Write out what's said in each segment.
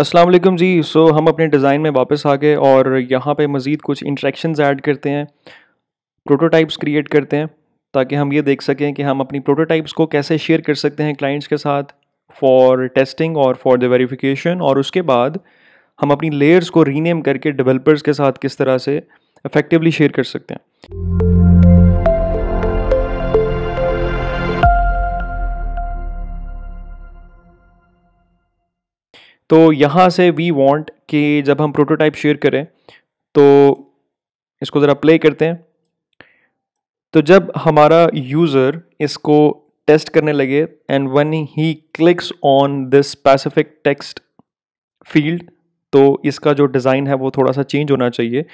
असलम जी सो so, हम अपने design में वापस आ गए और यहाँ पे मज़ीद कुछ इंट्रैक्शन ऐड करते हैं प्रोटोटाइप्स क्रिएट करते हैं ताकि हम ये देख सकें कि हम अपनी प्रोटोटाइप्स को कैसे शेयर कर सकते हैं क्लाइंट्स के साथ फॉर टेस्टिंग और फॉर द वेरिफिकेशन और उसके बाद हम अपनी लेयर्स को रीनेम करके डेवलपर्स के साथ किस तरह से इफेक्टिवली शेयर कर सकते हैं तो यहाँ से वी वॉन्ट कि जब हम प्रोटोटाइप शेयर करें तो इसको ज़रा प्ले करते हैं तो जब हमारा यूज़र इसको टेस्ट करने लगे and when he clicks on this specific text field तो इसका जो डिज़ाइन है वो थोड़ा सा चेंज होना चाहिए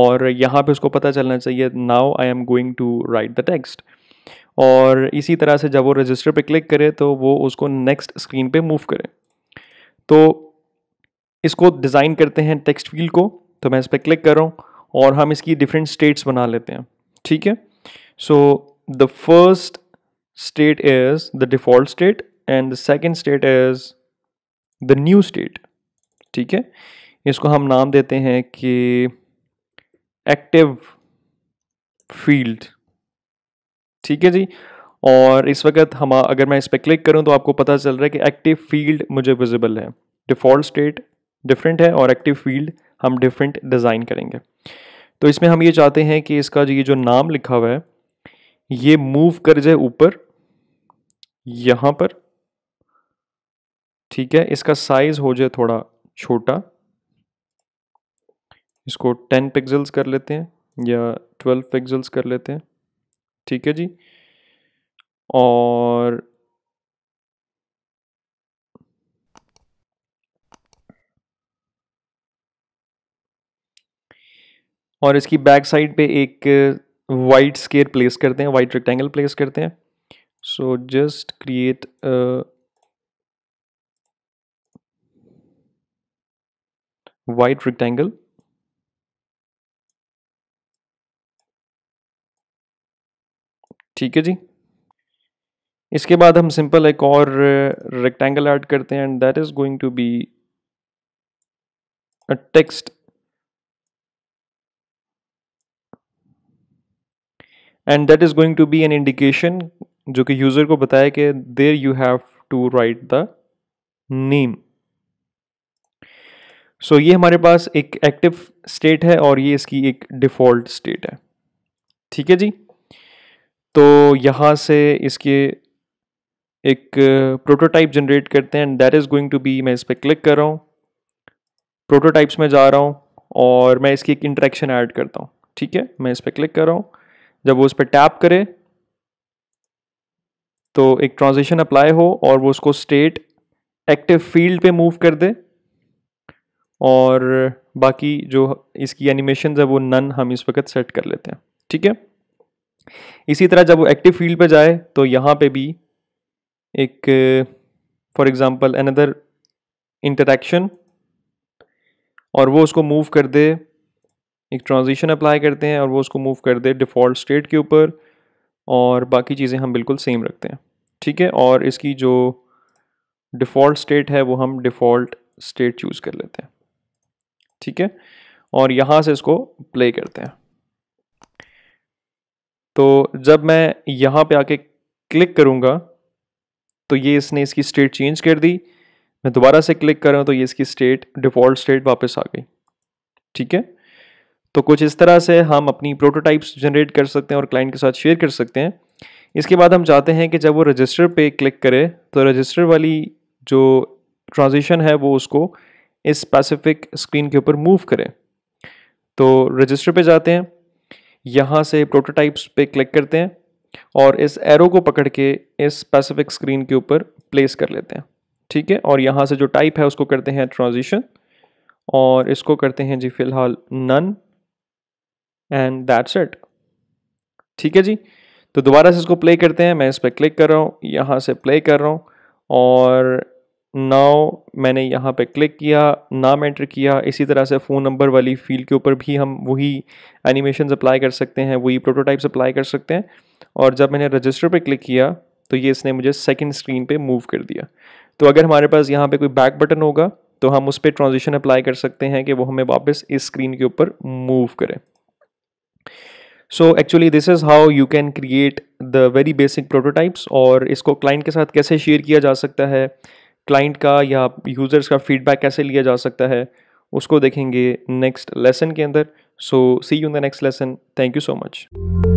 और यहाँ पे उसको पता चलना चाहिए now I am going to write the text और इसी तरह से जब वो रजिस्टर पे क्लिक करे तो वो उसको नेक्स्ट स्क्रीन पे मूव करे तो इसको डिज़ाइन करते हैं टेक्स्ट फील्ड को तो मैं इस पर क्लिक कर रहा हूँ और हम इसकी डिफरेंट स्टेट्स बना लेते हैं ठीक है so the first state is the default state and the second state is the new state ठीक है इसको हम नाम देते हैं कि एक्टिव फील्ड ठीक है जी और इस वक्त हम अगर मैं इस पर क्लिक करूँ तो आपको पता चल रहा है कि एक्टिव फील्ड मुझे विजिबल है डिफ़ॉल्ट स्टेट डिफरेंट है और एक्टिव फील्ड हम डिफरेंट डिज़ाइन करेंगे तो इसमें हम ये चाहते हैं कि इसका ये जो नाम लिखा हुआ है ये मूव कर जाए ऊपर यहाँ पर ठीक है इसका साइज हो जाए थोड़ा छोटा इसको 10 पिक्सल्स कर लेते हैं या 12 पिक्सल्स कर लेते हैं ठीक है जी और और इसकी बैक साइड पे एक वाइट स्केयर प्लेस करते हैं वाइट रेक्टेंगल प्लेस करते हैं so just create white rectangle ठीक है जी इसके बाद हम सिंपल एक और रेक्टेंगल ऐड करते हैं and that is going to be a text and that is going to be an indication जो कि यूजर को बताए कि there you have to write the name so ये हमारे पास एक एक्टिव स्टेट है और ये इसकी एक डिफ़ॉल्ट स्टेट है ठीक है जी तो यहां से इसके एक प्रोटोटाइप uh, जनरेट करते हैं and that is going to be मैं इस पर क्लिक कर रहा हूँ प्रोटोटाइप्स में जा रहा हूँ और मैं इसकी एक इंट्रैक्शन ऐड करता हूँ ठीक है मैं इस पर क्लिक कर रहा हूँ जब वो उस पर टैप करे तो एक ट्रांजिशन अप्लाई हो और वो उसको स्टेट एक्टिव फील्ड पे मूव कर दे और बाकी जो इसकी एनिमेशन है वो नन हम इस वक्त सेट कर लेते हैं ठीक है इसी तरह जब वो एक्टिव फील्ड पे जाए तो यहाँ पे भी एक फॉर एग्ज़ाम्पल अनदर इंटरेक्शन और वो उसको मूव कर दे एक ट्रांजिशन अप्लाई करते हैं और वो उसको मूव कर दे डिफ़ॉल्ट स्टेट के ऊपर और बाकी चीज़ें हम बिल्कुल सेम रखते हैं ठीक है और इसकी जो डिफ़ॉल्ट स्टेट है वो हम डिफ़ॉल्ट स्टेट चूज़ कर लेते हैं ठीक है और यहाँ से इसको प्ले करते हैं तो जब मैं यहाँ पे आके क्लिक करूँगा तो ये इसने इसकी स्टेट चेंज कर दी मैं दोबारा से क्लिक कर रहा हूँ तो ये इसकी स्टेट डिफ़ॉल्ट स्टेट वापस आ गई ठीक है तो कुछ इस तरह से हम अपनी प्रोटोटाइप्स जनरेट कर सकते हैं और क्लाइंट के साथ शेयर कर सकते हैं इसके बाद हम चाहते हैं कि जब वो रजिस्टर पे क्लिक करे तो रजिस्टर वाली जो ट्रांजिशन है वो उसको इस स्पेसिफिक स्क्रीन के ऊपर मूव करें तो रजिस्टर पे जाते हैं यहाँ से प्रोटोटाइप्स पे क्लिक करते हैं और इस एरो को पकड़ के इस स्पेसिफिक स्क्रीन के ऊपर प्लेस कर लेते हैं ठीक है और यहाँ से जो टाइप है उसको करते हैं ट्रांजिशन और इसको करते हैं जी फिलहाल नन एंड दैट्स इट ठीक है जी तो दोबारा से इसको प्ले करते हैं मैं इस पर क्लिक कर रहा हूँ यहाँ से प्ले कर रहा हूँ और नाउ मैंने यहाँ पे क्लिक किया नाम एंटर किया इसी तरह से फ़ोन नंबर वाली फील्ड के ऊपर भी हम वही एनिमेशन अप्लाई कर सकते हैं वही प्रोटोटाइप्स अप्लाई कर सकते हैं और जब मैंने रजिस्टर पे क्लिक किया तो ये इसने मुझे सेकंड स्क्रीन पे मूव कर दिया तो अगर हमारे पास यहाँ पे कोई बैक बटन होगा तो हम उस पर ट्रांजेक्शन अप्लाई कर सकते हैं कि वो हमें वापस इस स्क्रीन के ऊपर मूव करें so actually this is how you can create the very basic prototypes और इसको क्लाइंट के साथ कैसे शेयर किया जा सकता है क्लाइंट का या यूज़र्स का फीडबैक कैसे लिया जा सकता है उसको देखेंगे नेक्स्ट लेसन के अंदर so see you in the next lesson thank you so much